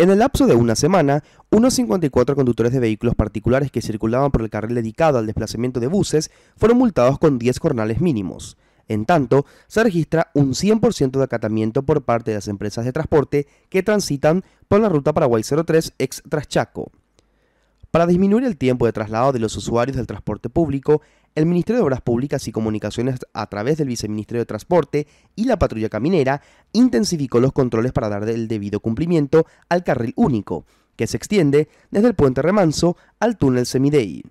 En el lapso de una semana, unos 54 conductores de vehículos particulares que circulaban por el carril dedicado al desplazamiento de buses fueron multados con 10 cornales mínimos. En tanto, se registra un 100% de acatamiento por parte de las empresas de transporte que transitan por la ruta Paraguay 03 ex Traschaco. Para disminuir el tiempo de traslado de los usuarios del transporte público, el Ministerio de Obras Públicas y Comunicaciones a través del Viceministerio de Transporte y la Patrulla Caminera intensificó los controles para dar el debido cumplimiento al carril único, que se extiende desde el puente Remanso al túnel Semidei.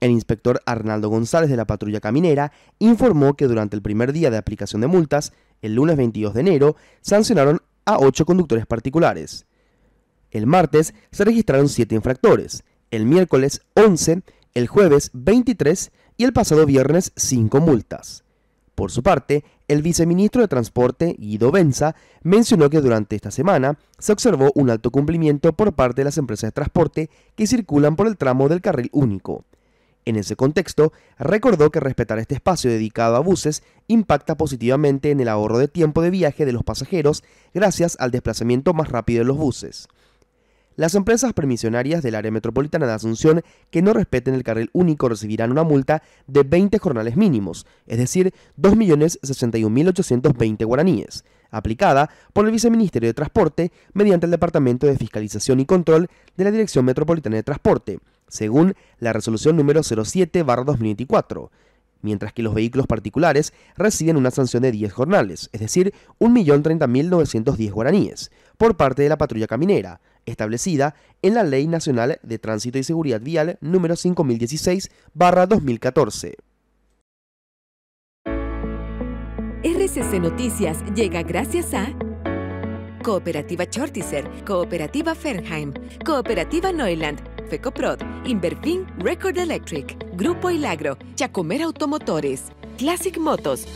El inspector Arnaldo González de la Patrulla Caminera informó que durante el primer día de aplicación de multas, el lunes 22 de enero, sancionaron a ocho conductores particulares. El martes se registraron siete infractores, el miércoles 11, el jueves 23 y el pasado viernes 5 multas. Por su parte, el viceministro de Transporte, Guido Benza, mencionó que durante esta semana se observó un alto cumplimiento por parte de las empresas de transporte que circulan por el tramo del carril único. En ese contexto, recordó que respetar este espacio dedicado a buses impacta positivamente en el ahorro de tiempo de viaje de los pasajeros gracias al desplazamiento más rápido de los buses. Las empresas permisionarias del área metropolitana de Asunción que no respeten el carril único recibirán una multa de 20 jornales mínimos, es decir, 2.061.820 guaraníes, aplicada por el Viceministerio de Transporte mediante el Departamento de Fiscalización y Control de la Dirección Metropolitana de Transporte, según la resolución número 07-2024 mientras que los vehículos particulares reciben una sanción de 10 jornales, es decir, 1.030.910 guaraníes, por parte de la patrulla caminera, establecida en la Ley Nacional de Tránsito y Seguridad Vial número 5016-2014. RCC Noticias llega gracias a Cooperativa Chortizer, Cooperativa Fernheim, Cooperativa Neuland, FECOPROD, Inverfin Record Electric, Grupo Ilagro, chacomer Automotores, Classic Motos.